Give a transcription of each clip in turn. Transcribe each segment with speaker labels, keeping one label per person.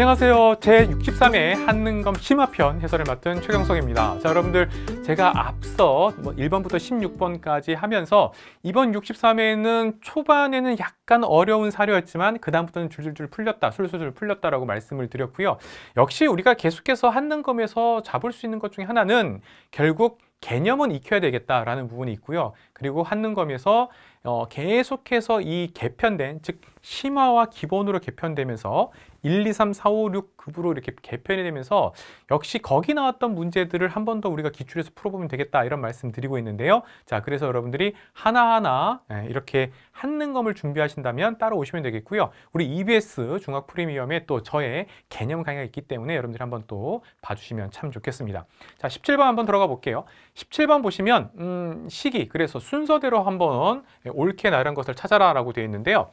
Speaker 1: 안녕하세요 제63회 한능검 심화편 해설을 맡은 최경석입니다 자 여러분들 제가 앞서 뭐 1번부터 16번까지 하면서 이번 6 3회는 초반에는 약간 어려운 사료였지만 그 다음부터는 줄줄줄 풀렸다 술술술 풀렸다라고 말씀을 드렸고요 역시 우리가 계속해서 한능검에서 잡을 수 있는 것 중에 하나는 결국 개념은 익혀야 되겠다라는 부분이 있고요. 그리고 한능검에서 어, 계속해서 이 개편된 즉 심화와 기본으로 개편되면서 1, 2, 3, 4, 5, 6 급으로 이렇게 개편이 되면서 역시 거기 나왔던 문제들을 한 번 더 우리가 기출에서 풀어보면 되겠다 이런 말씀 드리고 있는데요. 자, 그래서 여러분들이 하나하나 예, 이렇게 한능검을 준비하신다면 따로 오시면 되겠고요. 우리 EBS 중학 프리미엄에 또 저의 개념 강의가 있기 때문에 여러분들이 한 번 또 봐주시면 참 좋겠습니다. 자, 17번 한번 들어가 볼게요. 17번 보시면 음, 시기, 그래서 순서대로 한번 예, 옳게 나른 것을 찾아라 라고 되어 있는데요.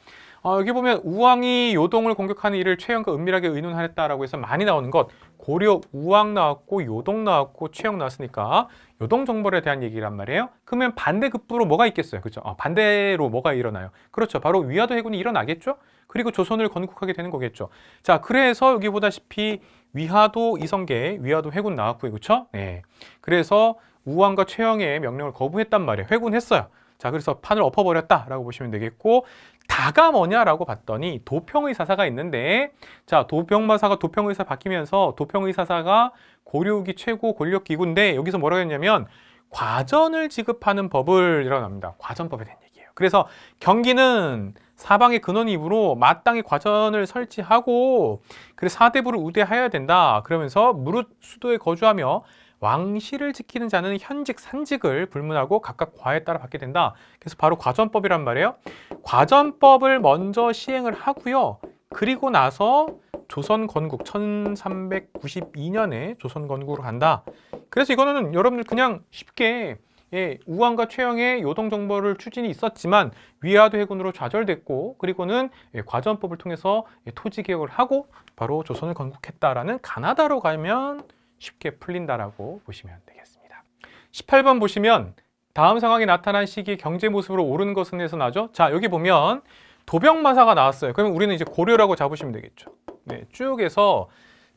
Speaker 1: 어, 여기 보면 우왕이 요동을 공격하는 일을 최영과 은밀하게 의논하였다라고 해서 많이 나오는 것 고려 우왕 나왔고 요동 나왔고 최영 나왔으니까 요동 정벌에 대한 얘기란 말이에요 그러면 반대급부로 뭐가 있겠어요 그렇죠 어, 반대로 뭐가 일어나요 그렇죠 바로 위화도 해군이 일어나겠죠 그리고 조선을 건국하게 되는 거겠죠 자 그래서 여기 보다시피 위화도 이성계 위화도 해군 나왔고요 그렇죠 네 그래서 우왕과 최영의 명령을 거부했단 말이에요 회군했어요 자, 그래서 판을 엎어버렸다라고 보시면 되겠고 다가 뭐냐라고 봤더니 도평의사사가 있는데 자, 도평마사가 도평의사 바뀌면서 도평의사사가 고려기 최고 권력기구인데 여기서 뭐라고 했냐면 과전을 지급하는 법을 일어납니다. 과전법에 대한 얘기예요. 그래서 경기는 사방의 근원입으로 마땅히 과전을 설치하고 그래서 사대부를 우대하여야 된다. 그러면서 무릇 수도에 거주하며 왕실을 지키는 자는 현직 산직을 불문하고 각각 과에 따라 받게 된다. 그래서 바로 과전법이란 말이에요. 과전법을 먼저 시행을 하고요. 그리고 나서 조선 건국 1392년에 조선 건국으로 간다. 그래서 이거는 여러분들 그냥 쉽게 예, 우왕과 최영의 요동 정벌을 추진이 있었지만 위화도 해군으로 좌절됐고 그리고는 예, 과전법을 통해서 예, 토지 개혁을 하고 바로 조선을 건국했다라는 가나다로 가면 쉽게 풀린다라고 보시면 되겠습니다. 18번 보시면 다음 상황에 나타난 시기 경제 모습으로 오른 것은 해서 나죠. 자, 여기 보면 도병마사가 나왔어요. 그러면 우리는 이제 고려라고 잡으시면 되겠죠. 네, 쭉 해서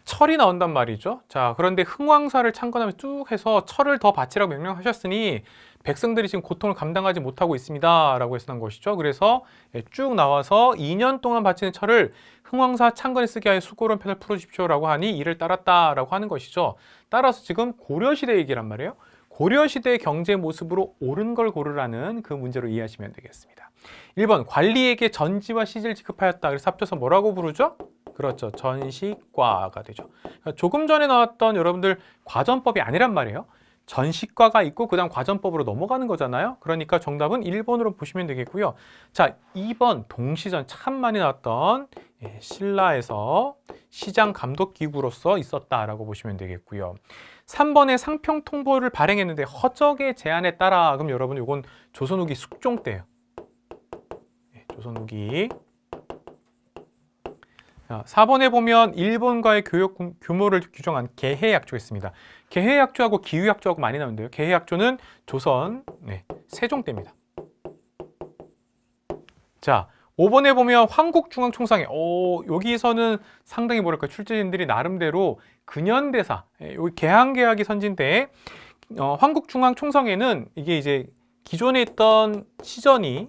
Speaker 1: 철이 나온단 말이죠. 자, 그런데 흥왕사를 창건하면 쭉 해서 철을 더 바치라고 명령하셨으니 백성들이 지금 고통을 감당하지 못하고 있습니다. 라고 해서 난 것이죠. 그래서 예, 쭉 나와서 2년 동안 바치는 철을 흥왕사 창건에 쓰게 하여 수고로운 편을 풀어주십시오. 라고 하니 이를 따랐다. 라고 하는 것이죠. 따라서 지금 고려시대 얘기란 말이에요. 고려시대의 경제 모습으로 옳은 걸 고르라는 그 문제로 이해하시면 되겠습니다. 1번 관리에게 전지와 시지를 지급하였다. 그래서 합쳐서 뭐라고 부르죠? 그렇죠. 전시과가 되죠. 그러니까 조금 전에 나왔던 여러분들 과전법이 아니란 말이에요. 전시과가 있고 그 다음 과전법으로 넘어가는 거잖아요. 그러니까 정답은 1번으로 보시면 되겠고요. 자, 2번 동시전 참 많이 나왔던 예, 신라에서 시장 감독 기구로서 있었다라고 보시면 되겠고요. 3번에 상평 통보를 발행했는데 허적의 제안에 따라 그럼 여러분 이건 조선 후기 숙종 때예요. 예, 조선 후기 4번에 어, 보면 일본과의 교역 규모를 규정한 개해약조 있습니다. 개해약조하고 기후약조하고 많이 나오는데요. 개해약조는 조선 네, 세종 때입니다. 자, 5번에 보면 황국중앙총상회 어, 여기서는 상당히 뭐랄까 출제진들이 나름대로 근현대사 여기 예, 개항계약이 선진때 어, 황국중앙총상회는 이게 이제 기존에 있던 시전이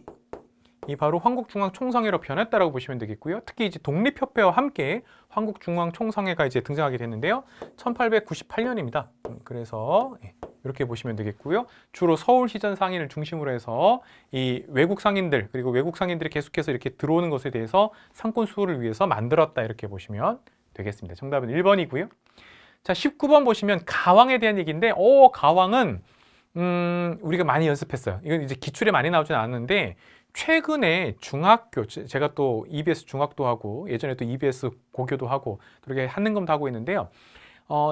Speaker 1: 이 바로 한국중앙총상회로 변했다라고 보시면 되겠고요. 특히 이제 독립협회와 함께 한국중앙총상회가 이제 등장하게 됐는데요. 1898년입니다. 음, 그래서 예, 이렇게 보시면 되겠고요. 주로 서울시전 상인을 중심으로 해서 이 외국 상인들 그리고 외국 상인들이 계속해서 이렇게 들어오는 것에 대해서 상권 수호를 위해서 만들었다 이렇게 보시면 되겠습니다. 정답은 1번이고요. 자, 19번 보시면 가왕에 대한 얘기인데 어 가왕은 음, 우리가 많이 연습했어요. 이건 이제 기출에 많이 나오진 않았는데 최근에 중학교, 제가 또 EBS 중학도 하고 예전에 또 EBS 고교도 하고 그렇게 한능검도 하고 있는데요. 어,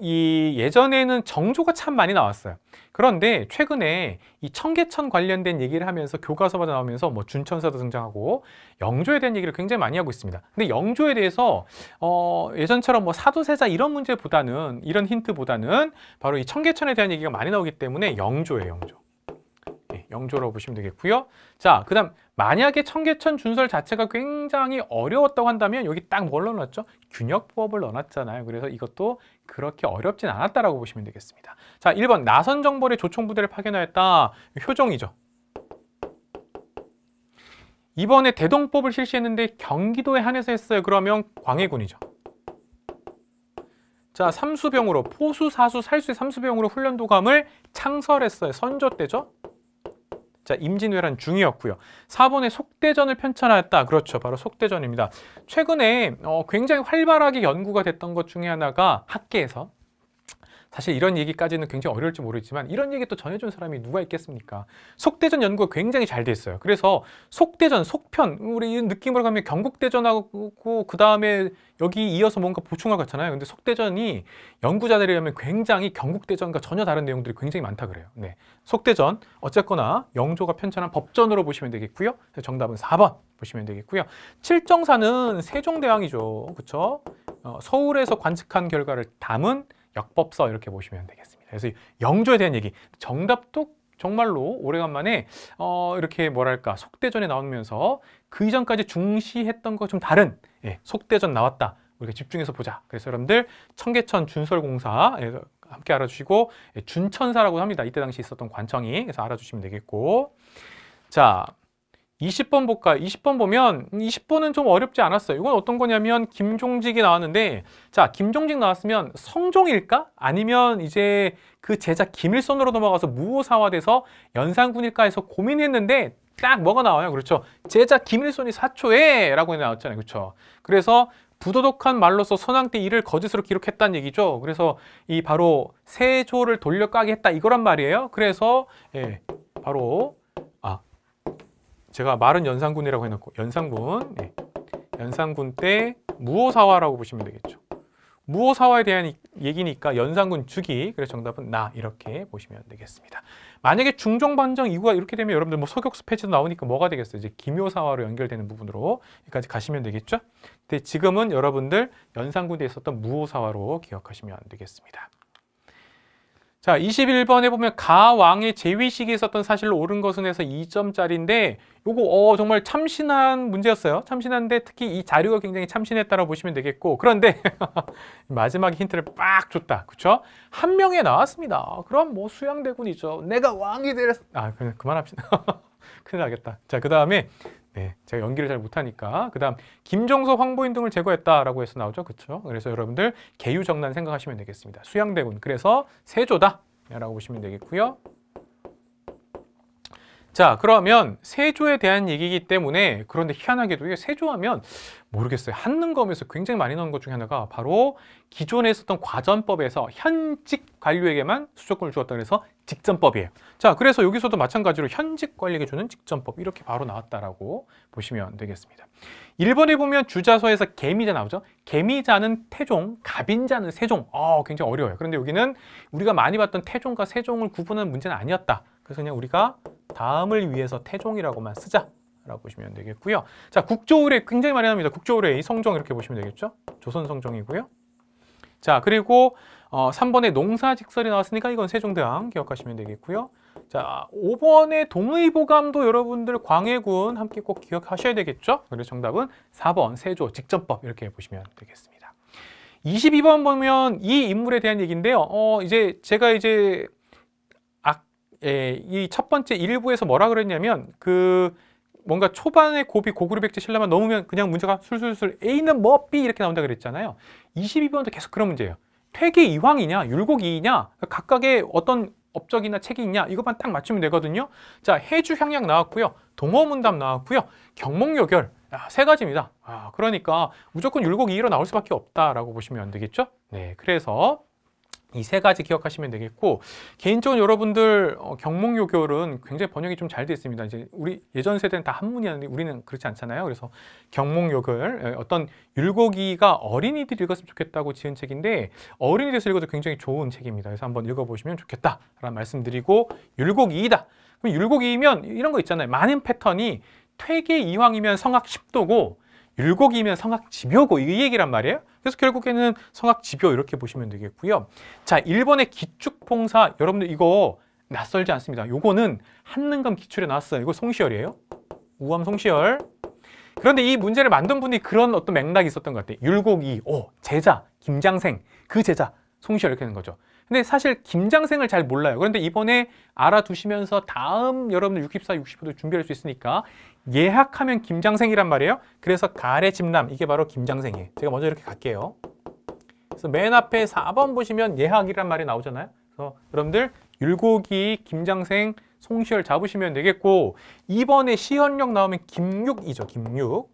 Speaker 1: 이 예전에는 정조가 참 많이 나왔어요. 그런데 최근에 이 청계천 관련된 얘기를 하면서 교과서가 나오면서 뭐 준천사도 등장하고 영조에 대한 얘기를 굉장히 많이 하고 있습니다. 근데 영조에 대해서 어, 예전처럼 뭐 사도세자 이런 문제보다는 이런 힌트보다는 바로 이 청계천에 대한 얘기가 많이 나오기 때문에 영조예요, 영조. 영조라고 보시면 되겠고요. 자, 그 다음 만약에 청계천 준설 자체가 굉장히 어려웠다고 한다면 여기 딱 뭘 넣어놨죠? 균역부업을 넣어놨잖아요. 그래서 이것도 그렇게 어렵진 않았다라고 보시면 되겠습니다. 자, 1번 나선 정벌의 조총부대를 파견하였다. 효종이죠. 이번에 대동법을 실시했는데 경기도에 한해서 했어요. 그러면 광해군이죠. 자, 삼수병으로 포수, 사수, 살수의 삼수병으로 훈련도감을 창설했어요. 선조 때죠. 자, 임진왜란 중이었고요. 4번에 속대전을 편찬하였다. 그렇죠. 바로 속대전입니다. 최근에 어, 굉장히 활발하게 연구가 됐던 것 중에 하나가 학계에서 사실 이런 얘기까지는 굉장히 어려울지 모르겠지만 이런 얘기 또 전해준 사람이 누가 있겠습니까? 속대전 연구가 굉장히 잘 됐어요. 그래서 속대전, 속편 우리 이런 느낌으로 가면 경국대전하고 그 다음에 여기 이어서 뭔가 보충을 같잖아요 근데 속대전이 연구자들이라면 굉장히 경국대전과 전혀 다른 내용들이 굉장히 많다 그래요. 네, 속대전 어쨌거나 영조가 편찬한 법전으로 보시면 되겠고요. 정답은 4번 보시면 되겠고요. 칠정사는 세종대왕이죠. 그렇 어, 서울에서 관측한 결과를 담은 역법서 이렇게 보시면 되겠습니다. 그래서 영조에 대한 얘기, 정답도 정말로 오래간만에 어, 이렇게 뭐랄까 속대전에 나오면서 그 이전까지 중시했던 것좀 다른 예, 속대전 나왔다. 우리가 집중해서 보자. 그래서 여러분들 청계천 준설공사 예, 함께 알아주시고 예, 준천사라고 합니다. 이때 당시 있었던 관청이 그래서 알아주시면 되겠고 자 20번 볼까 20번 보면 20번은 좀 어렵지 않았어요. 이건 어떤 거냐면 김종직이 나왔는데 자 김종직 나왔으면 성종일까? 아니면 이제 그 제자 김일손으로 넘어가서 무호사화돼서 연산군일까 해서 고민했는데 딱 뭐가 나와요? 그렇죠. 제자 김일손이 사초에 라고 나왔잖아요. 그렇죠. 그래서 부도덕한 말로서 선왕 때 이를 거짓으로 기록했다는 얘기죠. 그래서 이 바로 세조를 돌려까게 했다 이거란 말이에요. 그래서 예, 바로 아 제가 마른 연산군이라고 해놓고 연산군 예. 연산군 때 무오사화라고 보시면 되겠죠. 무오사화에 대한 얘기니까 연산군 주기 그래서 정답은 나 이렇게 보시면 되겠습니다. 만약에 중종반정 이후가 이렇게 되면 여러분들 뭐 소격수 패치도 나오니까 뭐가 되겠어요? 이제 기묘사화로 연결되는 부분으로 여기까지 가시면 되겠죠? 근데 지금은 여러분들 연산군에 있었던 무오사화로 기억하시면 되겠습니다. 자, 21번에 보면 가왕의 제위식에 있었던 사실로 옳은 것은 해서 2점짜리인데 요거 어, 정말 참신한 문제였어요. 참신한데 특히 이 자료가 굉장히 참신했다고 보시면 되겠고 그런데 마지막 힌트를 빡 줬다. 그렇죠한 명에 나왔습니다. 그럼 뭐 수양대군이죠. 내가 왕이 되랬어. 아, 그만합시다. 큰일 나겠다. 자, 그 다음에 네, 제가 연기를 잘 못하니까 그 다음 김정서 황보인 등을 제거했다라고 해서 나오죠 그렇죠 그래서 여러분들 개유정난 생각하시면 되겠습니다 수양대군 그래서 세조다 라고 보시면 되겠고요 자 그러면 세조에 대한 얘기이기 때문에 그런데 희한하게도 세조하면 모르겠어요 한능검에서 굉장히 많이 나온 것 중에 하나가 바로 기존에 있었던 과전법에서 현직 관료에게만 수조권을 주었다 그래서 직전법이에요. 자, 그래서 여기서도 마찬가지로 현직 관리에게 주는 직전법 이렇게 바로 나왔다라고 보시면 되겠습니다. 1번에 보면 주자서에서 개미자 나오죠. 개미자는 태종, 갑인자는 세종. 어, 굉장히 어려워요. 그런데 여기는 우리가 많이 봤던 태종과 세종을 구분하는 문제는 아니었다. 그래서 그냥 우리가 다음을 위해서 태종이라고만 쓰자. 라고 보시면 되겠고요. 자, 국조의뢰 굉장히 많이 합니다 국조의뢰 이 성종 이렇게 보시면 되겠죠. 조선 성종이고요. 자, 그리고 어, 3번에 농사직설이 나왔으니까 이건 세종대왕 기억하시면 되겠고요. 자, 5번에 동의보감도 여러분들 광해군 함께 꼭 기억하셔야 되겠죠? 그래서 정답은 4번 세조 직전법 이렇게 보시면 되겠습니다. 22번 보면 이 인물에 대한 얘기인데요. 어, 이제 제가 이제 아, 예, 이첫 번째 1부에서 뭐라 그랬냐면 그 뭔가 초반에 고비 고구려 백제 신라만 넘으면 그냥 문제가 술술술 A는 뭐 B 이렇게 나온다 그랬잖아요. 22번도 계속 그런 문제예요. 폐기 이황이냐 율곡이냐 각각의 어떤 업적이나 책이 있냐 이것만 딱 맞추면 되거든요 자 해주 향약 나왔고요 동어문답 나왔고요 경목요결 아, 세 가지입니다 아, 그러니까 무조건 율곡 이 2로 나올 수밖에 없다라고 보시면 안 되겠죠 네 그래서 이세 가지 기억하시면 되겠고 개인적으로 여러분들 어, 경목요결은 굉장히 번역이 좀 잘 되어 있습니다. 이제 우리 예전 세대는 다 한문이었는데 우리는 그렇지 않잖아요. 그래서 경목요결 예, 어떤 율곡이가 어린이들이 읽었으면 좋겠다고 지은 책인데 어린이들에서 읽어도 굉장히 좋은 책입니다. 그래서 한번 읽어보시면 좋겠다라는 말씀드리고 율곡이이다. 그럼 율곡이면 이런 거 있잖아요. 많은 패턴이 퇴계 이황이면 성악 10도고 율곡이면 성악지묘고이 얘기란 말이에요. 그래서 결국에는 성악지묘 이렇게 보시면 되겠고요. 자, 1번의 기축봉사 여러분들 이거 낯설지 않습니다. 요거는 한능감 기출에 나왔어요. 이거 송시열이에요. 우암 송시열. 그런데 이 문제를 만든 분이 그런 어떤 맥락이 있었던 것 같아요. 율곡이, 오, 제자, 김장생, 그 제자, 송시열 이렇게 되는 거죠. 근데 사실 김장생을 잘 몰라요. 그런데 이번에 알아두시면서 다음 여러분들 64, 65도 준비할 수 있으니까 예약하면 김장생이란 말이에요. 그래서 가래 집남 이게 바로 김장생이에요. 제가 먼저 이렇게 갈게요. 그래서 맨 앞에 4번 보시면 예약이란 말이 나오잖아요. 그래서 여러분들 율곡이, 김장생, 송시열 잡으시면 되겠고 이번에 시연력 나오면 김육이죠, 김육.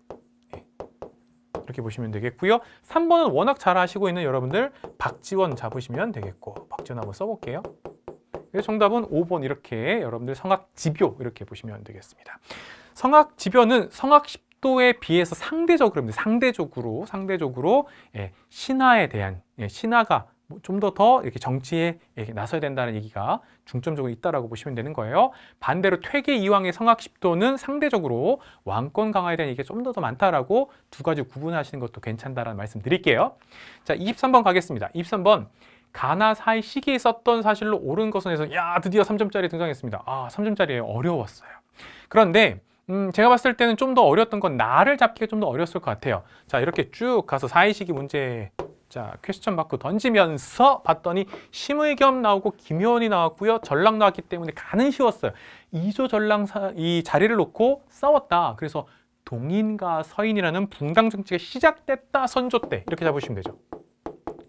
Speaker 1: 이렇게 보시면 되겠고요. 3번은 워낙 잘 아시고 있는 여러분들 박지원 잡으시면 되겠고 박지원 한번 써볼게요. 예, 정답은 5번 이렇게 여러분들 성악지표 이렇게 보시면 되겠습니다. 성악지표는 성악십도에 비해서 상대적으로 상대적으로 상대적으로 예, 신화에 대한 예, 신화가 뭐 좀더더 더 이렇게 정치에 나서야 된다는 얘기가 중점적으로 있다라고 보시면 되는 거예요. 반대로 퇴계 이황의 성악십도는 상대적으로 왕권 강화에 대한 얘기가 좀 더 더 많다라고 두 가지 구분하시는 것도 괜찮다라는 말씀 드릴게요. 자, 23번 가겠습니다. 23번 가나 사이 시기에 썼던 사실로 옳은 것은 해서 야 드디어 3점짜리 등장했습니다. 아3점짜리 어려웠어요. 그런데 음, 제가 봤을 때는 좀 더 어려웠던 건 나를 잡기가 좀 더 어려웠을 것 같아요. 자 이렇게 쭉 가서 사이시기 문제 자, 퀘스천 마크 던지면서 봤더니 심의겸 나오고 김효원이 나왔고요. 전랑 나왔기 때문에 가는 쉬웠어요. 이조 전랑 사, 이 자리를 놓고 싸웠다. 그래서 동인과 서인이라는 붕당 정치가 시작됐다. 선조 때 이렇게 잡으시면 되죠.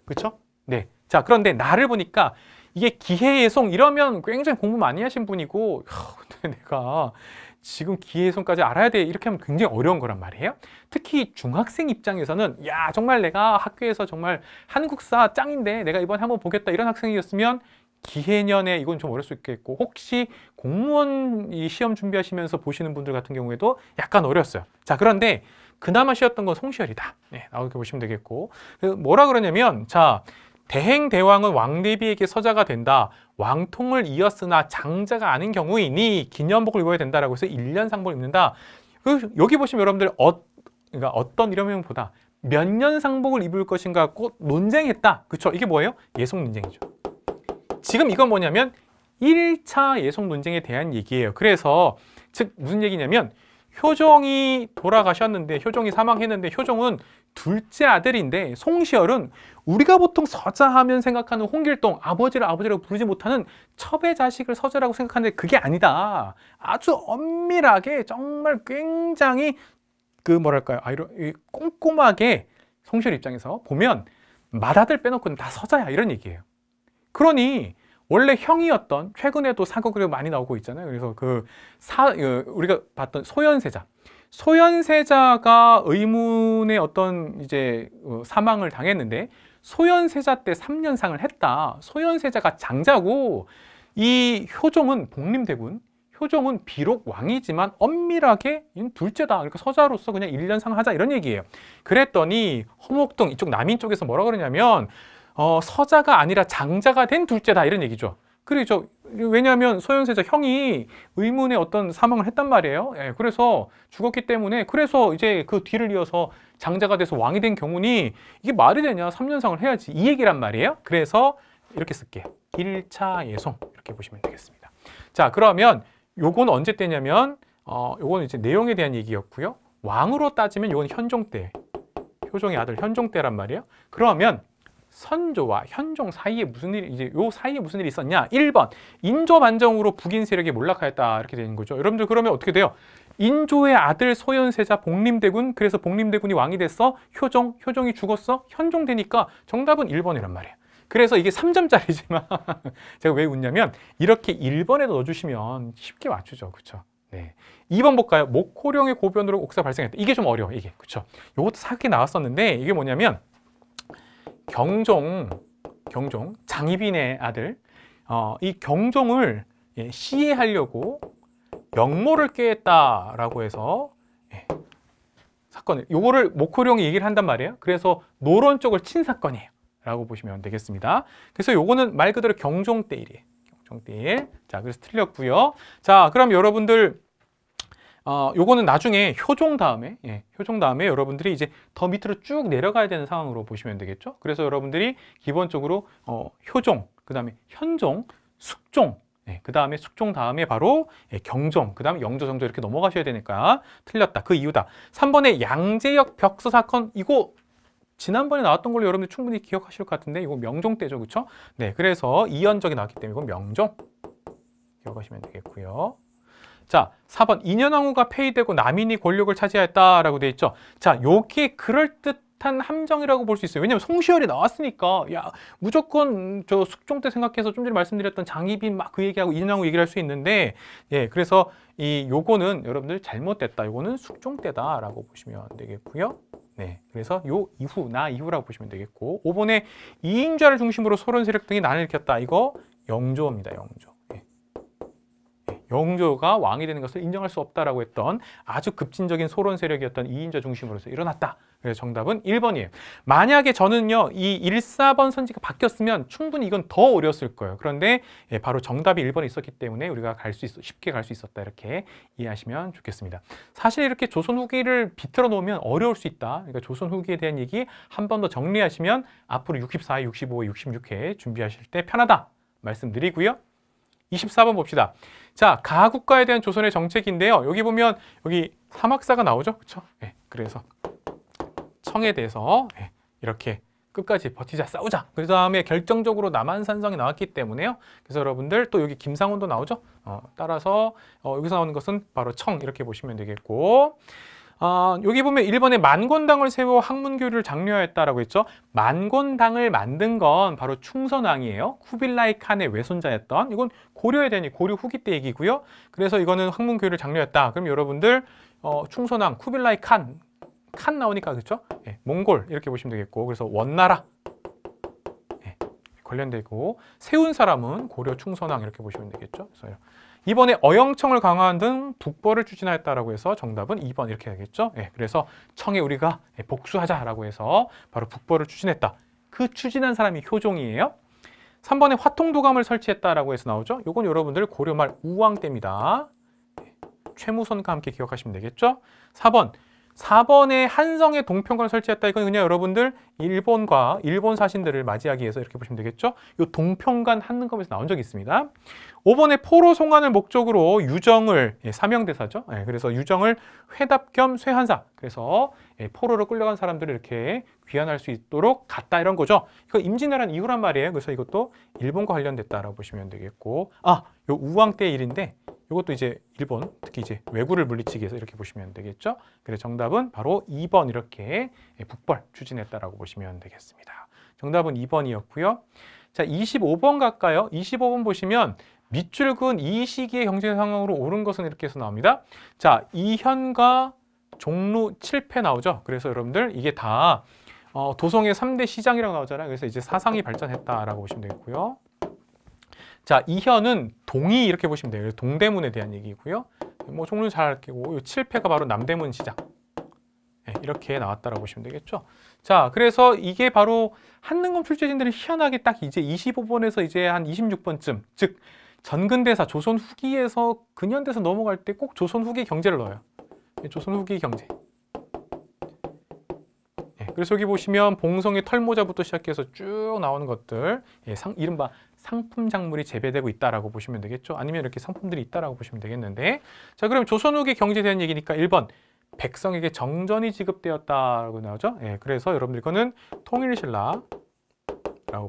Speaker 1: 그렇죠? 네. 자, 그런데 나를 보니까 이게 기해예송 이러면 굉장히 공부 많이 하신 분이고 야, 내가 지금 기회손까지 알아야 돼 이렇게 하면 굉장히 어려운 거란 말이에요 특히 중학생 입장에서는 야 정말 내가 학교에서 정말 한국사 짱인데 내가 이번에 한번 보겠다 이런 학생이었으면 기해년에 이건 좀 어려울 수 있겠고 혹시 공무원 시험 준비하시면서 보시는 분들 같은 경우에도 약간 어려웠어요 자 그런데 그나마 쉬었던 건 송시열이다 네, 나오게 보시면 되겠고 그 뭐라 그러냐면 자 대행대왕은 왕대비에게 서자가 된다. 왕통을 이었으나 장자가 아닌 경우이니 기념복을 입어야 된다라고 해서 일년 상복을 입는다. 그 여기 보시면 여러분들 어, 그러니까 어떤 이름보다 몇 년 상복을 입을 것인가 꼭 논쟁했다. 그렇죠? 이게 뭐예요? 예속 논쟁이죠. 지금 이건 뭐냐면 1차 예속 논쟁에 대한 얘기예요. 그래서 즉 무슨 얘기냐면 효종이 돌아가셨는데 효종이 사망했는데 효종은 둘째 아들인데 송시열은 우리가 보통 서자하면 생각하는 홍길동 아버지를 아버지라고 부르지 못하는 첩의 자식을 서자라고 생각하는데 그게 아니다. 아주 엄밀하게 정말 굉장히 그 뭐랄까요 아이로 꼼꼼하게 성실 입장에서 보면 말아들 빼놓고는 다 서자야 이런 얘기예요. 그러니 원래 형이었던 최근에도 사극으로 많이 나오고 있잖아요. 그래서 그 사, 그 우리가 봤던 소연세자소연세자가 의문의 어떤 이제 어, 사망을 당했는데 소현세자 때 3년상을 했다. 소현세자가 장자고 이 효종은 복림대군, 효종은 비록 왕이지만 엄밀하게 둘째다. 그러니까 서자로서 그냥 1년상 하자 이런 얘기예요. 그랬더니 허목동 이쪽 남인 쪽에서 뭐라 그러냐면 어, 서자가 아니라 장자가 된 둘째다 이런 얘기죠. 그렇죠. 왜냐하면 소현세자 형이 의문의 어떤 사망을 했단 말이에요. 예, 그래서 죽었기 때문에 그래서 이제 그 뒤를 이어서 장자가 돼서 왕이 된 경운이 이게 말이 되냐 3년상을 해야지 이 얘기란 말이에요. 그래서 이렇게 쓸게요. 1차 예송 이렇게 보시면 되겠습니다. 자 그러면 요건 언제 때냐면 어, 요건 이제 내용에 대한 얘기였고요. 왕으로 따지면 요건 현종 때 효종의 아들 현종 때란 말이에요. 그러면 선조와 현종 사이에 무슨 일이 이제 요 사이에 무슨 일이 있었냐? 1번 인조 반정으로 북인 세력이 몰락하였다 이렇게 되는 거죠. 여러분들 그러면 어떻게 돼요? 인조의 아들 소현세자 복림대군 그래서 복림대군이 왕이 됐어 효종 효종이 죽었어 현종 되니까 정답은 1번이란 말이에요. 그래서 이게 3점짜리지만 제가 왜 웃냐면 이렇게 1번에 넣어주시면 쉽게 맞추죠. 그렇죠? 네. 2번 볼까요? 목호령의 고변으로 옥사 발생했다. 이게 좀 어려워. 이게. 그렇죠? 요것도 사기 나왔었는데 이게 뭐냐면 경종, 경종, 장희빈의 아들 어, 이 경종을 예, 시해하려고 역모를 꾀했다라고 해서 예, 사건을 요거를 목호룡이 얘기를 한단 말이에요. 그래서 노론 쪽을 친 사건이에요. 라고 보시면 되겠습니다. 그래서 요거는 말 그대로 경종 때 일이에요. 경종 때 일. 자, 그래서 틀렸고요. 자, 그럼 여러분들 어, 요거는 나중에 효종 다음에 예, 효종 다음에 여러분들이 이제 더 밑으로 쭉 내려가야 되는 상황으로 보시면 되겠죠 그래서 여러분들이 기본적으로 어, 효종 그 다음에 현종 숙종 예, 그 다음에 숙종 다음에 바로 예, 경종 그 다음에 영조정조 이렇게 넘어가셔야 되니까 틀렸다 그 이유다 3번에 양재역 벽서 사건 이거 지난번에 나왔던 걸로 여러분들 충분히 기억하실 것 같은데 이거 명종 때죠 그렇죠 네 그래서 이연적이 나왔기 때문에 이건 명종 기억하시면 되겠고요 자, 4번 이년왕후가 폐위되고 남인이 권력을 차지하였다라고돼 있죠. 자, 여기에 그럴듯한 함정이라고 볼 수 있어요. 왜냐면 송시열이 나왔으니까 야 무조건 저 숙종 때 생각해서 좀 전에 말씀드렸던 장희빈 막 그 얘기하고 이년왕후 얘기를 할 수 있는데 예 그래서 이 요거는 여러분들 잘못됐다. 요거는 숙종 때다라고 보시면 되겠고요. 네, 그래서 요 이후, 나 이후라고 보시면 되겠고 5번에 이인좌를 중심으로 소련 세력 등이 난을 일으켰다. 이거 영조입니다, 영조. 영조가 왕이 되는 것을 인정할 수 없다라고 했던 아주 급진적인 소론 세력이었던 이인자 중심으로서 일어났다. 그래서 정답은 1번이에요. 만약에 저는요, 이 1, 4번 선지가 바뀌었으면 충분히 이건 더 어려웠을 거예요. 그런데 예, 바로 정답이 1번에 있었기 때문에 우리가 갈 수 있어, 쉽게 갈 수 있었다. 이렇게 이해하시면 좋겠습니다. 사실 이렇게 조선 후기를 비틀어 놓으면 어려울 수 있다. 그러니까 조선 후기에 대한 얘기 한 번 더 정리하시면 앞으로 64회, 65회, 66회 준비하실 때 편하다. 말씀드리고요. 24번 봅시다. 자, 가국가에 대한 조선의 정책인데요. 여기 보면 여기 사막사가 나오죠. 그렇죠? 네, 그래서 청에 대해서 네, 이렇게 끝까지 버티자, 싸우자. 그 다음에 결정적으로 남한산성이 나왔기 때문에요. 그래서 여러분들 또 여기 김상훈도 나오죠. 어, 따라서 어, 여기서 나오는 것은 바로 청 이렇게 보시면 되겠고 어, 여기 보면 일본에 만권당을 세워 학문교류를 장려했다라고 했죠. 만권당을 만든 건 바로 충선왕이에요. 쿠빌라이 칸의 외손자였던 이건 고려에 대한 고려 후기 때 얘기고요. 그래서 이거는 학문교류를 장려했다. 그럼 여러분들 어, 충선왕 쿠빌라이 칸, 칸 나오니까 그렇죠? 예, 몽골 이렇게 보시면 되겠고 그래서 원나라 예, 관련되고 세운 사람은 고려 충선왕 이렇게 보시면 되겠죠. 그래서 이번에 어영청을 강화한 등 북벌을 추진하였다라고 해서 정답은 2번 이렇게 되겠죠. 예, 그래서 청에 우리가 예, 복수하자라고 해서 바로 북벌을 추진했다. 그 추진한 사람이 효종이에요. 3번에 화통도감을 설치했다라고 해서 나오죠. 이건 여러분들 고려말 우왕 때입니다. 예, 최무선과 함께 기억하시면 되겠죠. 4번 4번에 한성의 동평관을 설치했다. 이건 그냥 여러분들 일본과 일본 사신들을 맞이하기 위해서 이렇게 보시면 되겠죠. 이동평관 한능검에서 나온 적이 있습니다. 5번에 포로 송환을 목적으로 유정을 예, 사명대사죠. 예, 그래서 유정을 회답 겸 쇠한사. 그래서 예, 포로로 끌려간 사람들을 이렇게 귀환할 수 있도록 갔다 이런 거죠. 이거 임진왜란 이후란 말이에요. 그래서 이것도 일본과 관련됐다라고 보시면 되겠고, 아, 요 우왕 때 일인데 이것도 이제 1번, 특히 이제 외구를 물리치기 위해서 이렇게 보시면 되겠죠. 그래서 정답은 바로 2번 이렇게 예, 북벌 추진했다라고 보시면 되겠습니다. 정답은 2번이었고요. 자, 25번 갈까요? 25번 보시면 밑줄근 이 시기의 경제 상황으로 오른 것은 이렇게 해서 나옵니다. 자, 이현과 종로 7패 나오죠. 그래서 여러분들 이게 다 어, 도성의 3대 시장이라고 나오잖아요. 그래서 이제 사상이 발전했다라고 보시면 되겠고요. 자, 이현은 동이 이렇게 보시면 돼요. 동대문에 대한 얘기고요. 뭐 종류 잘 알게고 7패가 바로 남대문 시장. 네, 이렇게 나왔다라고 보시면 되겠죠. 자, 그래서 이게 바로 한능검 출제진들이 희한하게 딱 이제 25번에서 이제 한 26번쯤, 즉 전근대사 조선 후기에서 근현대사 넘어갈 때 꼭 조선 후기 경제를 넣어요. 예, 조선 후기 경제. 예, 그래서 여기 보시면 봉성의 털모자부터 시작해서 쭉 나오는 것들, 예, 상, 이른바 상품 작물이 재배되고 있다라고 보시면 되겠죠. 아니면 이렇게 상품들이 있다라고 보시면 되겠는데 자 그럼 조선후기 경제에 대한 얘기니까 1번 백성에게 정전이 지급되었다라고 나오죠. 예, 그래서 여러분들 이거는 통일신라라고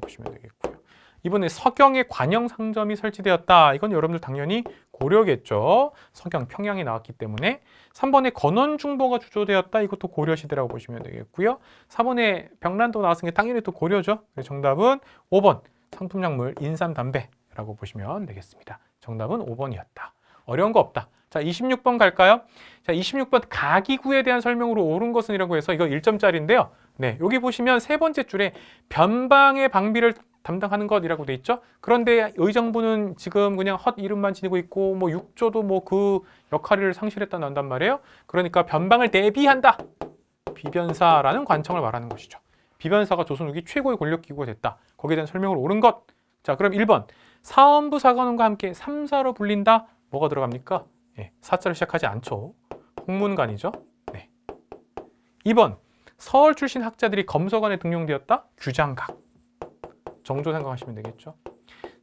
Speaker 1: 보시면 되겠고요. 이번에 서경의 관영 상점이 설치되었다. 이건 여러분들 당연히 고려겠죠. 서경 평양에 나왔기 때문에 3번에 건원 중보가 주조되었다. 이것도 고려 시대라고 보시면 되겠고요. 4번에 병란도 나왔으니까 당연히 또 고려죠. 정답은 5번 상품약물 인삼담배라고 보시면 되겠습니다. 정답은 5번이었다. 어려운 거 없다. 자, 26번 갈까요? 자, 26번 가기구에 대한 설명으로 옳은 것은 이라고 해서 이거 1점짜리인데요. 네, 여기 보시면 세 번째 줄에 변방의 방비를 담당하는 것이라고 돼 있죠. 그런데 의정부는 지금 그냥 헛 이름만 지니고 있고 뭐 육조도 뭐 그 역할을 상실했다 난단 말이에요. 그러니까 변방을 대비한다. 비변사라는 관청을 말하는 것이죠. 비변사가 조선후기 최고의 권력기구가 됐다. 거기에 대한 설명을 옳은 것. 자, 그럼 1번 사헌부 사관원과 함께 3사로 불린다. 뭐가 들어갑니까? 예, 사자를 시작하지 않죠. 홍문관이죠. 네. 2번 서울 출신 학자들이 검서관에 등용되었다. 규장각. 정조 생각하시면 되겠죠.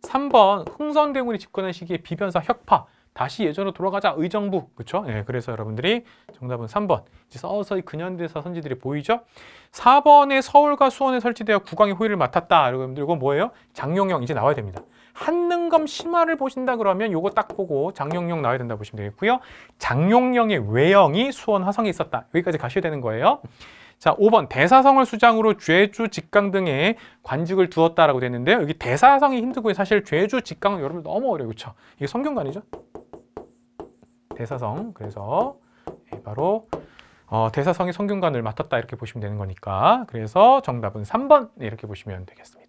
Speaker 1: 3번 흥선대군이 집권한 시기에 비변사 혁파. 다시 예전으로 돌아가자 의정부 그렇죠? 예, 그래서 여러분들이 정답은 3번 이제 서서히 근현대사 선지들이 보이죠? 4번에 서울과 수원에 설치되어 국왕의 호의를 맡았다 여러분들 이건 뭐예요? 장용영 이제 나와야 됩니다 한능검 심화를 보신다 그러면 요거 딱 보고 장용영 나와야 된다 보시면 되겠고요 장용영의 외형이 수원 화성에 있었다 여기까지 가셔야 되는 거예요 자, 5번 대사성을 수장으로 죄주 직강 등의 관직을 두었다라고 됐는데요. 여기 대사성이 힘들고 사실 죄주 직강은 여러분 너무 어려워요. 그렇죠? 이게 성균관이죠? 대사성. 그래서 예, 바로 어, 대사성이 성균관을 맡았다 이렇게 보시면 되는 거니까 그래서 정답은 3번 이렇게 보시면 되겠습니다.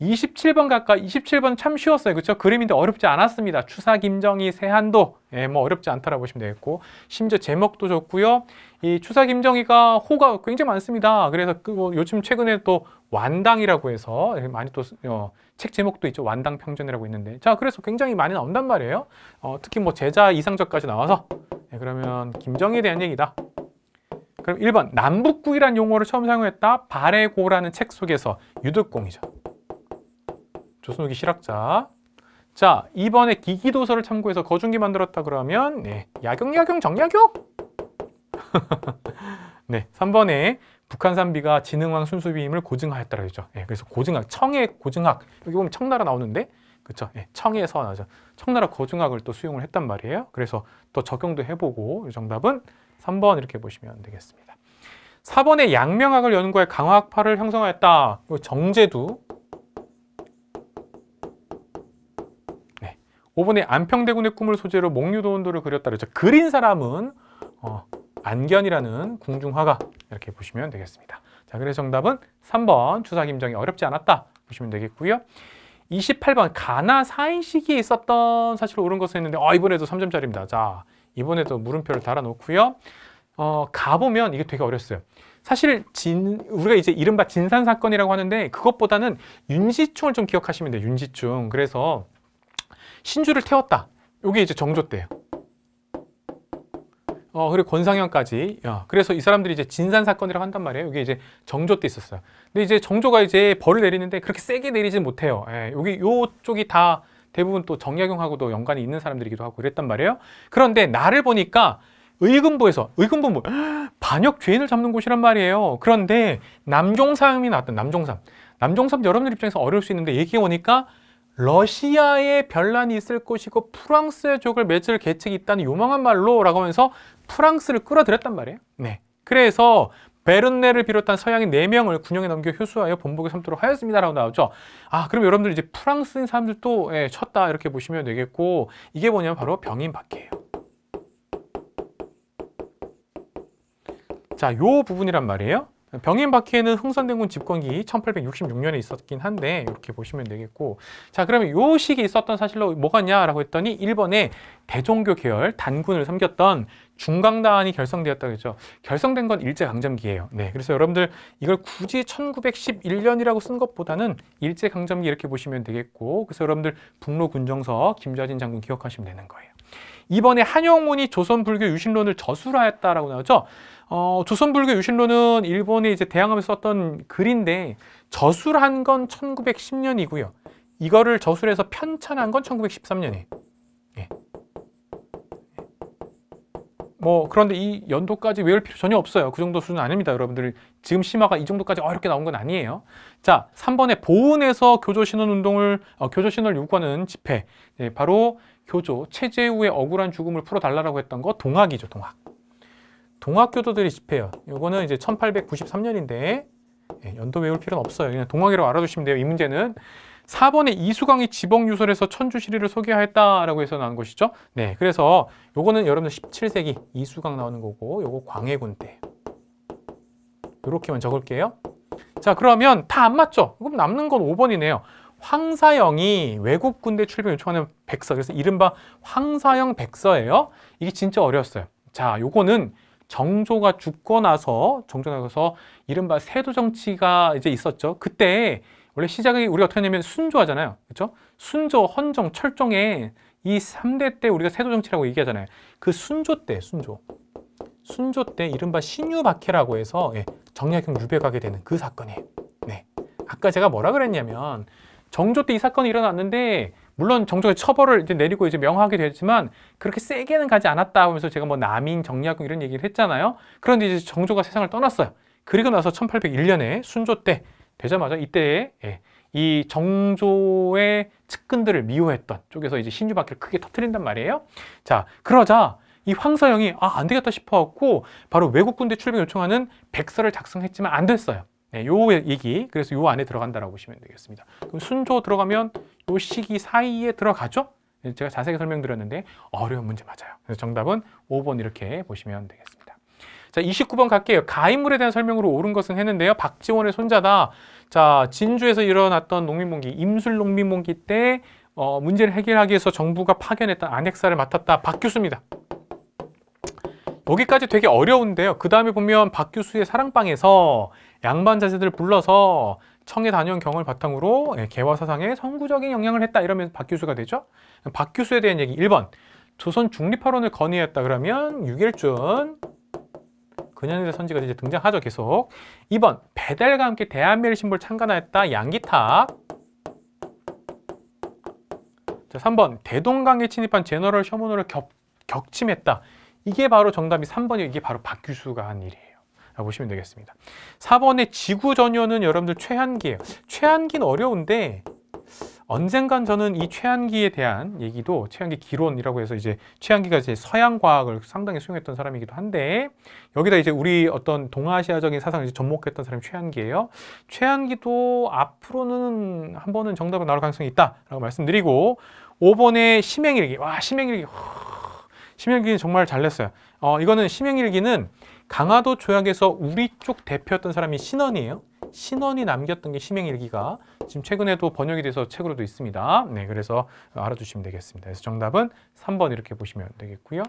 Speaker 1: 27번 가까이 27번 참 쉬웠어요. 그렇죠? 그림인데 어렵지 않았습니다. 추사 김정희 세한도 예, 뭐 어렵지 않다라고 보시면 되겠고 심지어 제목도 좋고요. 이 추사 김정희가 호가 굉장히 많습니다. 그래서 그뭐 요즘 최근에 또 완당이라고 해서 많이 또책 어, 제목도 있죠. 완당 평전이라고 있는데 자 그래서 굉장히 많이 나온단 말이에요. 어, 특히 뭐 제자 이상적까지 나와서 예, 그러면 김정희에 대한 얘기다. 그럼 1번 남북구이란 용어를 처음 사용했다. 발해고라는 책 속에서 유득공이죠. 조선후기 실학자. 자, 이번에 기기도서를 참고해서 거중기 만들었다 그러면 네, 야경, 야경, 정야경! 네, 3번에 북한산비가 진흥왕 순수비임을 고증하였다고 했죠. 네, 그래서 고증학, 청의 고증학, 여기 보면 청나라 나오는데 그쵸죠 네, 예, 청에서 나죠. 청나라 고증학을또 수용을 했단 말이에요. 그래서 또 적용도 해보고 정답은 3번 이렇게 보시면 되겠습니다. 4번에 양명학을 연구해 강화학파를 형성하였다. 정제도 5번에 안평대군의 꿈을 소재로 목류도원도를 그렸다 그랬죠. 그린 사람은 어, 안견이라는 궁중화가 이렇게 보시면 되겠습니다. 자, 그래서 정답은 3번 주사김정이 어렵지 않았다 보시면 되겠고요. 28번 가나 사인 시기에 있었던 사실 을 옳은 것을 했는데 어, 이번에도 3점짜리입니다. 자, 이번에도 물음표를 달아놓고요. 어, 가보면 이게 되게 어렸어요. 사실 진, 우리가 이제 이른바 진산 사건이라고 하는데 그것보다는 윤시충을 좀 기억하시면 돼요. 윤시충. 그래서 신주를 태웠다. 이게 이제 정조 때예요. 어, 그리고 권상현까지. 야, 그래서 이 사람들이 이제 진산 사건이라고 한단 말이에요. 이게 이제 정조 때 있었어요. 근데 이제 정조가 이제 벌을 내리는데 그렇게 세게 내리진 못해요. 예, 여기 요쪽이 다 대부분 또 정약용하고도 연관이 있는 사람들이기도 하고 그랬단 말이에요. 그런데 나를 보니까 의금부에서 의금부 뭐 반역 죄인을 잡는 곳이란 말이에요. 그런데 남종삼이 나왔던 남종삼. 남종삼 여러분들 입장에서 어려울 수 있는데 얘기해 보니까 러시아에 별난이 있을 것이고 프랑스의 족을 맺을 계책이 있다는 요망한 말로 라고 하면서 프랑스를 끌어들였단 말이에요. 네. 그래서 베른네를 비롯한 서양인 4명을 군영에 넘겨 효수하여 본보기 삼도록 하였습니다라고 나오죠. 아, 그럼 여러분들 이제 프랑스인 사람들도 예, 쳤다 이렇게 보시면 되겠고 이게 뭐냐면 바로 병인밖해예요 자, 요 부분이란 말이에요. 병인 바키에는 흥선대군 집권기 1866년에 있었긴 한데 이렇게 보시면 되겠고 자 그러면 요 시기 있었던 사실로 뭐가냐라고 했더니 1번에 대종교 계열 단군을 섬겼던 중강단이 결성되었다고 했죠. 결성된 건 일제강점기예요. 네, 그래서 여러분들 이걸 굳이 1911년이라고 쓴 것보다는 일제강점기 이렇게 보시면 되겠고 그래서 여러분들 북로군정서 김좌진 장군 기억하시면 되는 거예요. 이번에 한용운이 조선불교 유신론을 저술하였다라고 나오죠. 어, 조선불교 유신론은 일본에 이제 대항하면서 썼던 글인데 저술한 건 1910년이고요. 이거를 저술해서 편찬한 건 1913년에. 예. 뭐 그런데 이 연도까지 외울 필요 전혀 없어요. 그 정도 수준 아닙니다. 여러분들 지금 심화가 이 정도까지 어렵게 나온 건 아니에요. 자, 3번에 보은에서 교조신원 운동을 어, 교조신원을 요구하는 집회. 예, 바로 교조, 체제후의 억울한 죽음을 풀어달라고 했던 거 동학이죠, 동학. 동학교도들이 집회요. 요거는 이제 1893년인데 예, 연도 외울 필요는 없어요. 그냥 동학이라고 알아두시면 돼요. 이 문제는 4번에 이수강이 지방유설에서 천주시리를 소개하였다라고 해서 나온 것이죠. 네, 그래서 요거는 여러분들 17세기 이수강 나오는 거고 요거 광해군 때 이렇게만 적을게요. 자, 그러면 다 안 맞죠? 그럼 남는 건 5번이네요. 황사영이 외국 군대 출병 요청하는 백서, 그래서 이른바 황사영 백서예요. 이게 진짜 어려웠어요. 자, 요거는 정조가 죽고 나서 정조가 나서 이른바 세도 정치가 이제 있었죠. 그때 원래 시작이 우리가 어떻게 하냐면 순조하잖아요. 그렇죠? 순조, 헌정, 철종의이 3대 때 우리가 세도 정치라고 얘기하잖아요. 그 순조 때, 순조. 순조 때 이른바 신유박해라고 해서 예, 정약용 유배가게 되는 그 사건이에요. 네. 아까 제가 뭐라 그랬냐면 정조 때 이 사건이 일어났는데 물론 정조의 처벌을 이제 내리고 이제 명확하게 되지만 었 그렇게 세게는 가지 않았다 하면서 제가 뭐 남인 정약용 이런 얘기를 했잖아요. 그런데 이제 정조가 세상을 떠났어요. 그리고 나서 1801년에 순조 때 되자마자 이때에 예, 이 정조의 측근들을 미워했던 쪽에서 이제 신유박해를 크게 터뜨린단 말이에요. 자, 그러자 이 황서영이 아, 안 되겠다 싶어 갖고 바로 외국 군대 출병 요청하는 백서를 작성했지만 안 됐어요. 네, 요 얘기 그래서 요 안에 들어간다라고 보시면 되겠습니다. 그럼 순조 들어가면 요 시기 사이에 들어가죠? 네, 제가 자세히 설명드렸는데 어려운 문제 맞아요. 그래서 정답은 5번 이렇게 보시면 되겠습니다. 자, 29번 갈게요. 가인물에 대한 설명으로 옳은 것은 했는데요. 박지원의 손자다. 자, 진주에서 일어났던 농민봉기, 임술농민봉기 때 어, 문제를 해결하기 위해서 정부가 파견했던 안핵사를 맡았다. 박 교수입니다. 여기까지 되게 어려운데요. 그 다음에 보면 박 교수의 사랑방에서 양반 자제들을 불러서 청에 다녀온 경을 바탕으로 예, 개화 사상에 선구적인 영향을 했다 이러면 박규수가 되죠. 박규수에 대한 얘기 1번 조선 중립화론을 건의했다 그러면 6일준 근현대 선지가 이제 등장하죠 계속 2번 배달과 함께 대한미를 신보를 창간하였다 양기탁 자, 3번 대동강에 침입한 제너럴 셔먼호를 겹, 격침했다 이게 바로 정답이 3번이 이게 바로 박규수가 한 일이에요 보시면 되겠습니다. 4번의 지구 전열은 여러분들 최한기예요. 최한기는 어려운데 언젠간 저는 이 최한기에 대한 얘기도 최한기 기론이라고 해서 이제 최한기가 이제 서양 과학을 상당히 수용했던 사람이기도 한데 여기다 이제 우리 어떤 동아시아적인 사상을 이제 접목했던 사람이 최한기예요. 최한기도 앞으로는 한 번은 정답으 나올 가능성이 있다라고 말씀드리고 5번의 심행일기. 와, 심행일기. 심행일기는 정말 잘 냈어요. 어, 이거는 심행일기는 강화도 조약에서 우리 쪽 대표였던 사람이 신원이에요. 신원이 남겼던 게 심행일기가 지금 최근에도 번역이 돼서 책으로도 있습니다. 네, 그래서 알아두시면 되겠습니다. 그래서 정답은 3번 이렇게 보시면 되겠고요.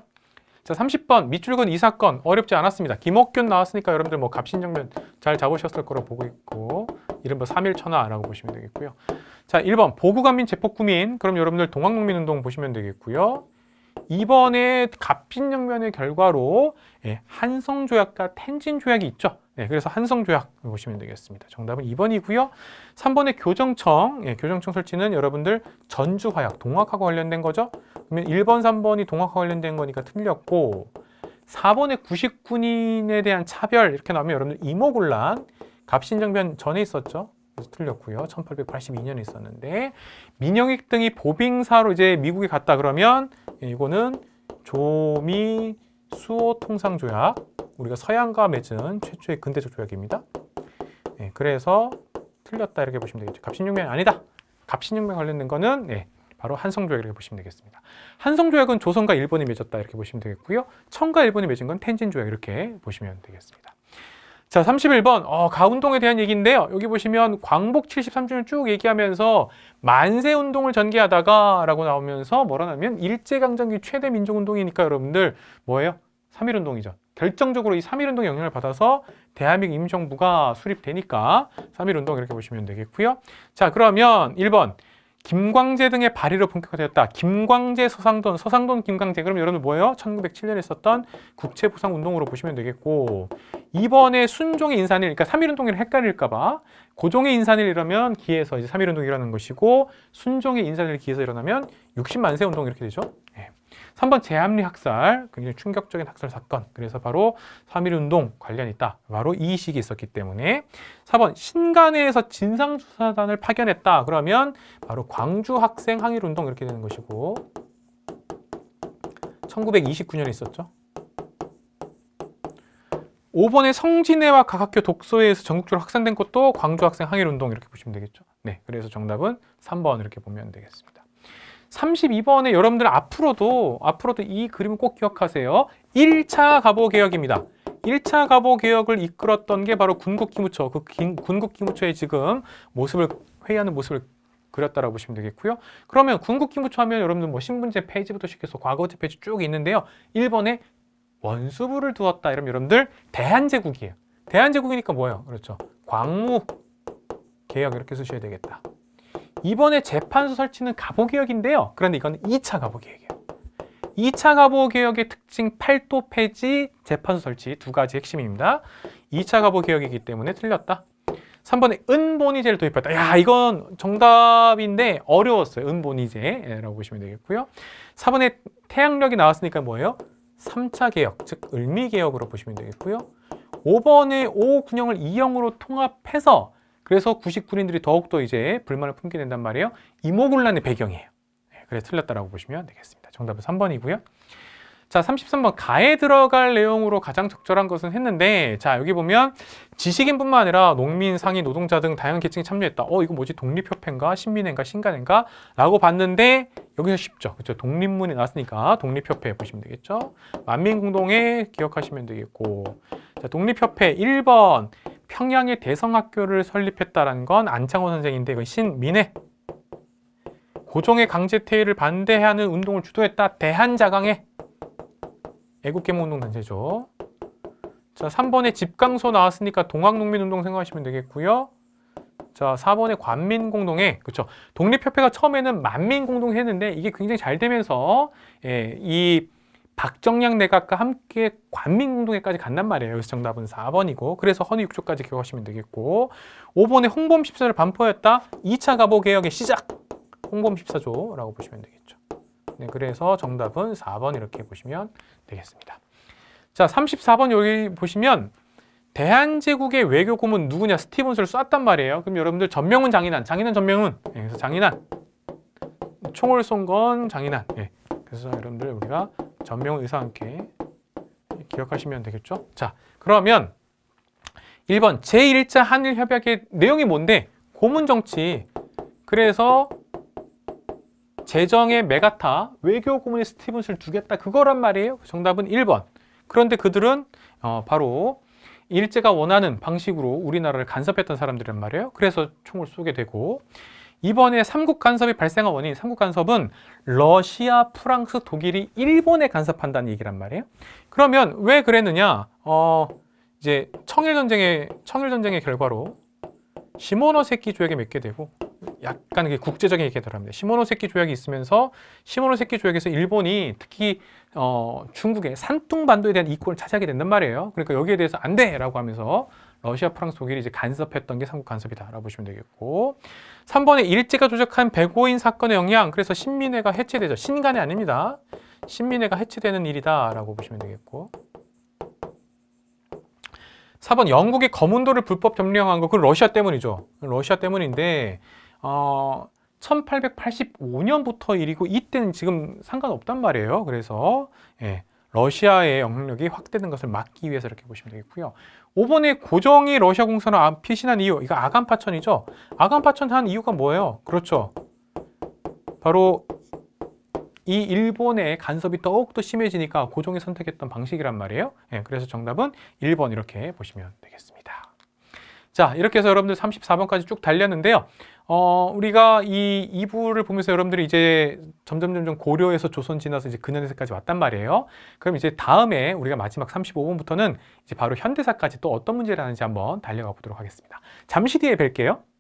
Speaker 1: 자, 30번 밑줄근 이 사건 어렵지 않았습니다. 김옥균 나왔으니까 여러분들 뭐갑신정변잘 잡으셨을 거로 보고 있고 이른바 3일천하라고 보시면 되겠고요. 자, 1번 보구간민 재폭구민 그럼 여러분들 동학농민운동 보시면 되겠고요. 이번에 갑빈 영변의 결과로 예, 한성 조약과 텐진 조약이 있죠. 네, 그래서 한성조약 보시면 되겠습니다. 정답은 2번이고요. 3번의 교정청, 예, 교정청 설치는 여러분들 전주화약, 동학하고 관련된 거죠. 그러면 1번, 3번이 동학하고 관련된 거니까 틀렸고 4번의 9 9인에 대한 차별 이렇게 나오면 여러분들 이모군란, 갑신정변 전에 있었죠. 틀렸고요. 1882년에 있었는데 민영익 등이 보빙사로 이제 미국에 갔다 그러면 예, 이거는 조미 수호 통상 조약 우리가 서양과 맺은 최초의 근대적 조약입니다. 네, 그래서 틀렸다 이렇게 보시면 되겠죠. 갑신혁명이 아니다. 갑신혁명 관련된 거는 네, 바로 한성조약 이렇게 보시면 되겠습니다. 한성조약은 조선과 일본이 맺었다 이렇게 보시면 되겠고요. 청과 일본이 맺은 건 텐진조약 이렇게 보시면 되겠습니다. 자, 31번 어, 가운동에 대한 얘기인데요. 여기 보시면 광복 73주년 쭉 얘기하면서 만세 운동을 전개하다가 라고 나오면서 뭐라 하면 일제강점기 최대 민족운동이니까 여러분들 뭐예요? 3.1운동이죠. 결정적으로 이 3.1운동 의 영향을 받아서 대한민국 임정부가 수립되니까 3.1운동 이렇게 보시면 되겠고요. 자, 그러면 1번 김광재 등의 발의로 본격화되었다. 김광재, 서상돈, 서상돈, 김광재. 그럼 여러분 뭐예요? 1907년에 있었던 국채보상운동으로 보시면 되겠고 이번에 순종의 인산일, 그러니까 3.1운동이랑 헷갈릴까 봐 고종의 인산일 이러면 기에서 이제 3.1운동이 일는 것이고 순종의 인산일 기에서 일어나면 60만세 운동 이렇게 되죠. 네. 3번 제암리 학살, 굉장히 충격적인 학살 사건. 그래서 바로 3.1운동 관련 있다. 바로 이 시기 있었기 때문에 4번 신간회에서 진상조사단을 파견했다. 그러면 바로 광주 학생 항일운동 이렇게 되는 것이고 1929년에 있었죠. 5번에 성진회와 각 학교 독서회에서 전국적으로 확산된 것도 광주 학생 항일운동 이렇게 보시면 되겠죠. 네, 그래서 정답은 3번 이렇게 보면 되겠습니다. 32번에 여러분들 앞으로도 앞으로도 이 그림을 꼭 기억하세요. 1차 갑오 개혁입니다. 1차 갑오 개혁을 이끌었던 게 바로 군국기무처. 그 군국기무처의 지금 모습을 회의하는 모습을 그렸다라고 보시면 되겠고요. 그러면 군국기무처 하면 여러분들 뭐 신분제 페이지부터 시켜서 과거제 페이지쭉 있는데요. 1번에 원수부를 두었다. 이러면 여러분들 대한제국이에요. 대한제국이니까 뭐예요? 그렇죠. 광무 개혁 이렇게 쓰셔야 되겠다. 이번에 재판소 설치는 가보개혁인데요. 그런데 이건 2차 가보개혁이에요. 2차 가보개혁의 특징 8도 폐지, 재판소 설치 두 가지 핵심입니다. 2차 가보개혁이기 때문에 틀렸다. 3번에 은본위제를 도입했다. 야 이건 정답인데 어려웠어요. 은본위제라고 보시면 되겠고요. 4번에 태양력이 나왔으니까 뭐예요? 3차 개혁, 즉 을미개혁으로 보시면 되겠고요. 5번에 5군형을 2형으로 통합해서 그래서 구식군인들이 더욱더 이제 불만을 품게 된단 말이에요. 이모군란의 배경이에요. 네, 그래서 틀렸다라고 보시면 되겠습니다. 정답은 3번이고요. 자, 33번 가에 들어갈 내용으로 가장 적절한 것은 했는데 자, 여기 보면 지식인뿐만 아니라 농민, 상인, 노동자 등 다양한 계층이 참여했다. 어, 이거 뭐지? 독립협회인가? 신민회인가? 신간회인가? 라고 봤는데 여기서 쉽죠. 그렇죠? 독립문이 나왔으니까 독립협회 보시면 되겠죠. 만민공동회 기억하시면 되겠고 자, 독립협회 1번 평양의 대성학교를 설립했다는 건 안창호 선생인데 그 신민해 고종의 강제퇴위를 반대하는 운동을 주도했다 대한자강의 애국계몽운동단체죠 자 3번에 집강소 나왔으니까 동학농민운동 생각하시면 되겠고요 자 4번에 관민공동회 그렇죠 독립협회가 처음에는 만민공동회 했는데 이게 굉장히 잘 되면서 예, 이 박정량 내각과 함께 관민공동회까지 간단 말이에요. 그래서 정답은 4번이고 그래서 헌의 6조까지 기억하시면 되겠고 5번에 홍범 14를 조 반포했다. 2차 갑오개혁의 시작! 홍범 14조라고 보시면 되겠죠. 네, 그래서 정답은 4번 이렇게 보시면 되겠습니다. 자, 34번 여기 보시면 대한제국의 외교 고문 누구냐? 스티븐스를 쐈단 말이에요. 그럼 여러분들 전명훈 장인환장인환 전명훈. 예, 그래서 장인환 총을 쏜 건장인환 예, 네, 그래서 여러분들 우리가 전명의사 함께 기억하시면 되겠죠? 자, 그러면 1번 제1차 한일협약의 내용이 뭔데? 고문정치 그래서 재정의 메가타 외교 고문의 스티븐스를 두겠다 그거란 말이에요 정답은 1번 그런데 그들은 어, 바로 일제가 원하는 방식으로 우리나라를 간섭했던 사람들은 말이에요 그래서 총을 쏘게 되고 이번에 삼국 간섭이 발생한 원인, 삼국 간섭은 러시아, 프랑스, 독일이 일본에 간섭한다는 얘기란 말이에요. 그러면 왜 그랬느냐? 어, 이제 청일 전쟁의 청일 전쟁의 결과로 시모노세키 조약에 맺게 되고 약간 그 국제적인 얘기가 들니다 시모노세키 조약이 있으면서 시모노세키 조약에서 일본이 특히 어, 중국의 산둥반도에 대한 이권을 차지하게 된단 말이에요. 그러니까 여기에 대해서 안 돼라고 하면서 러시아, 프랑스, 독일이 이제 간섭했던 게 삼국 간섭이다라고 보시면 되겠고 3번에 일제가 조작한 백오인 사건의 영향 그래서 신민회가 해체되죠. 신간이 아닙니다. 신민회가 해체되는 일이다라고 보시면 되겠고 4번 영국이 검은도를 불법 점령한 거 그건 러시아 때문이죠. 러시아 때문인데 어, 1885년부터 일이고 이때는 지금 상관없단 말이에요. 그래서 예. 러시아의 영향력이 확대되는 것을 막기 위해서 이렇게 보시면 되겠고요. 5번에 고정이 러시아 공산을 피신한 이유, 이거 아간파천이죠. 아간파천 한 이유가 뭐예요? 그렇죠. 바로 이 일본의 간섭이 더욱더 심해지니까 고종이 선택했던 방식이란 말이에요. 예, 그래서 정답은 1번 이렇게 보시면 되겠습니다. 자, 이렇게 해서 여러분들 34번까지 쭉 달렸는데요. 어, 우리가 이 2부를 보면서 여러분들이 이제 점점 점점 고려에서 조선 지나서 이제 근현대사까지 왔단 말이에요. 그럼 이제 다음에 우리가 마지막 35분부터는 이제 바로 현대사까지 또 어떤 문제라는지 한번 달려가 보도록 하겠습니다. 잠시 뒤에 뵐게요.